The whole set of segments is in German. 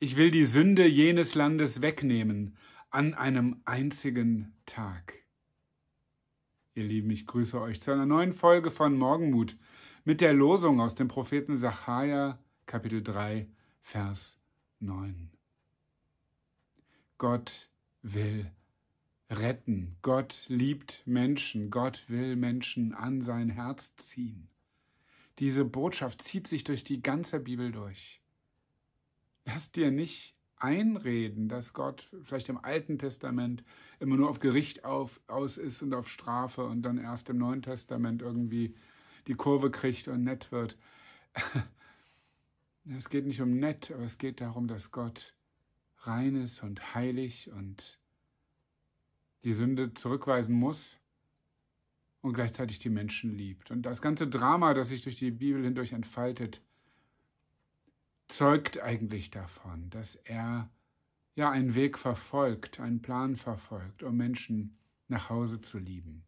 Ich will die Sünde jenes Landes wegnehmen an einem einzigen Tag. Ihr Lieben, ich grüße euch zu einer neuen Folge von Morgenmut mit der Losung aus dem Propheten Sacharja, Kapitel 3, Vers 9. Gott will retten. Gott liebt Menschen. Gott will Menschen an sein Herz ziehen. Diese Botschaft zieht sich durch die ganze Bibel durch. Lass dir nicht einreden, dass Gott vielleicht im Alten Testament immer nur auf Gericht auf, aus ist und auf Strafe und dann erst im Neuen Testament irgendwie die Kurve kriegt und nett wird. Es geht nicht um nett, aber es geht darum, dass Gott rein ist und heilig und die Sünde zurückweisen muss und gleichzeitig die Menschen liebt. Und das ganze Drama, das sich durch die Bibel hindurch entfaltet, zeugt eigentlich davon, dass er ja einen Weg verfolgt, einen Plan verfolgt, um Menschen nach Hause zu lieben.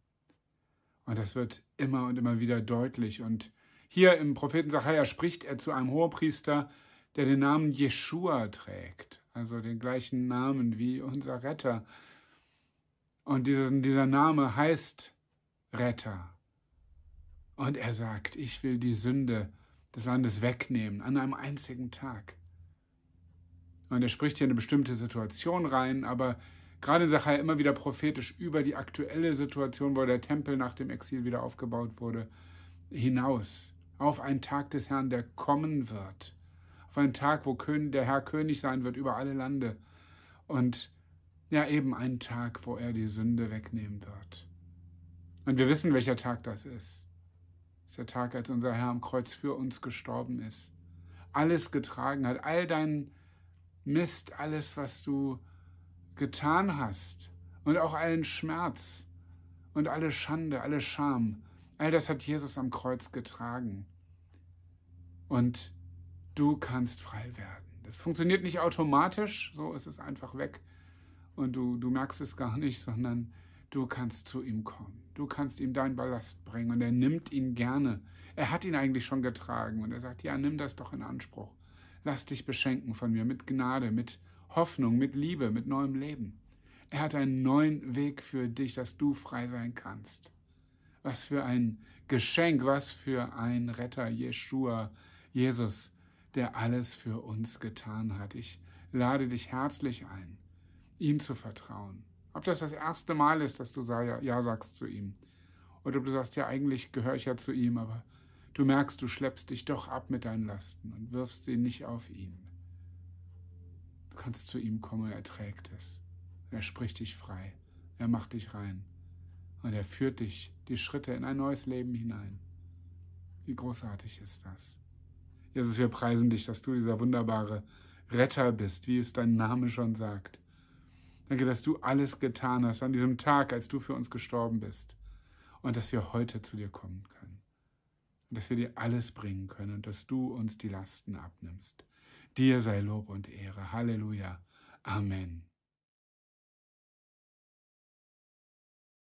Und das wird immer und immer wieder deutlich. Und hier im Propheten Zachariah spricht er zu einem Hohepriester, der den Namen Jeshua trägt, also den gleichen Namen wie unser Retter. Und dieser Name heißt Retter. Und er sagt, ich will die Sünde des Landes Wegnehmen an einem einzigen Tag. Und er spricht hier eine bestimmte Situation rein, aber gerade in Sacharja immer wieder prophetisch über die aktuelle Situation, wo der Tempel nach dem Exil wieder aufgebaut wurde, hinaus auf einen Tag des Herrn, der kommen wird. Auf einen Tag, wo der Herr König sein wird über alle Lande. Und ja, eben einen Tag, wo er die Sünde wegnehmen wird. Und wir wissen, welcher Tag das ist ist der Tag, als unser Herr am Kreuz für uns gestorben ist, alles getragen hat, all deinen Mist, alles, was du getan hast und auch allen Schmerz und alle Schande, alle Scham, all das hat Jesus am Kreuz getragen. Und du kannst frei werden. Das funktioniert nicht automatisch, so ist es einfach weg und du, du merkst es gar nicht, sondern Du kannst zu ihm kommen. Du kannst ihm deinen Ballast bringen und er nimmt ihn gerne. Er hat ihn eigentlich schon getragen und er sagt, ja, nimm das doch in Anspruch. Lass dich beschenken von mir mit Gnade, mit Hoffnung, mit Liebe, mit neuem Leben. Er hat einen neuen Weg für dich, dass du frei sein kannst. Was für ein Geschenk, was für ein Retter, Jeshua, Jesus, der alles für uns getan hat. Ich lade dich herzlich ein, ihm zu vertrauen ob das das erste Mal ist, dass du Ja sagst zu ihm. Oder du sagst, ja, eigentlich gehöre ich ja zu ihm, aber du merkst, du schleppst dich doch ab mit deinen Lasten und wirfst sie nicht auf ihn. Du kannst zu ihm kommen, er trägt es. Er spricht dich frei. Er macht dich rein. Und er führt dich die Schritte in ein neues Leben hinein. Wie großartig ist das? Jesus, wir preisen dich, dass du dieser wunderbare Retter bist, wie es dein Name schon sagt. Danke, dass du alles getan hast an diesem Tag, als du für uns gestorben bist. Und dass wir heute zu dir kommen können. Und dass wir dir alles bringen können und dass du uns die Lasten abnimmst. Dir sei Lob und Ehre. Halleluja. Amen.